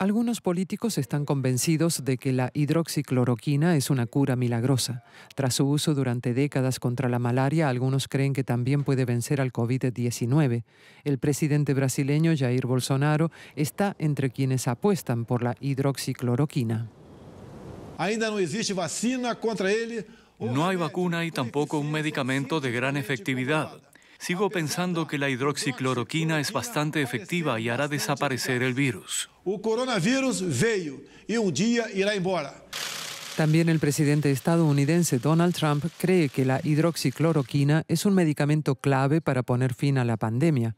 Algunos políticos están convencidos de que la hidroxicloroquina es una cura milagrosa. Tras su uso durante décadas contra la malaria, algunos creen que también puede vencer al COVID-19. El presidente brasileño Jair Bolsonaro está entre quienes apuestan por la hidroxicloroquina. no existe contra No hay vacuna y tampoco un medicamento de gran efectividad. Sigo pensando que la hidroxicloroquina es bastante efectiva y hará desaparecer el virus. El coronavirus y e un um día irá embora. También el presidente estadounidense Donald Trump cree que la hidroxicloroquina es un medicamento clave para poner fin a la pandemia.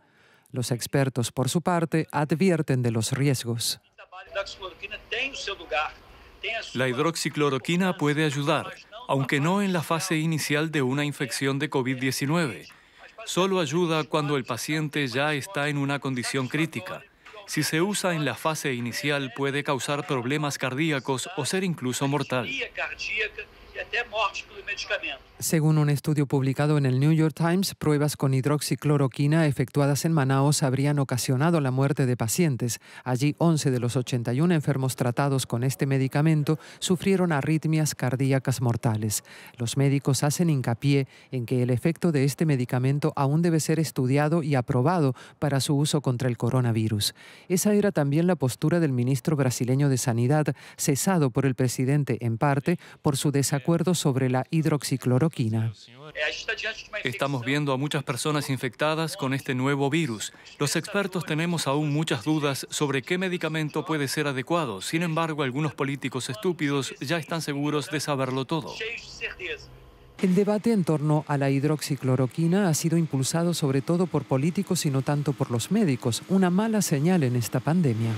Los expertos, por su parte, advierten de los riesgos. La hidroxicloroquina puede ayudar, aunque no en la fase inicial de una infección de COVID-19. Solo ayuda cuando el paciente ya está en una condición crítica. Si se usa en la fase inicial puede causar problemas cardíacos o ser incluso mortal. Según un estudio publicado en el New York Times, pruebas con hidroxicloroquina efectuadas en Manaos habrían ocasionado la muerte de pacientes. Allí 11 de los 81 enfermos tratados con este medicamento sufrieron arritmias cardíacas mortales. Los médicos hacen hincapié en que el efecto de este medicamento aún debe ser estudiado y aprobado para su uso contra el coronavirus. Esa era también la postura del ministro brasileño de Sanidad, cesado por el presidente en parte por su desacuerdo sobre la hidroxicloroquina. Estamos viendo a muchas personas infectadas con este nuevo virus. Los expertos tenemos aún muchas dudas sobre qué medicamento puede ser adecuado. Sin embargo, algunos políticos estúpidos ya están seguros de saberlo todo. El debate en torno a la hidroxicloroquina ha sido impulsado sobre todo por políticos y no tanto por los médicos, una mala señal en esta pandemia.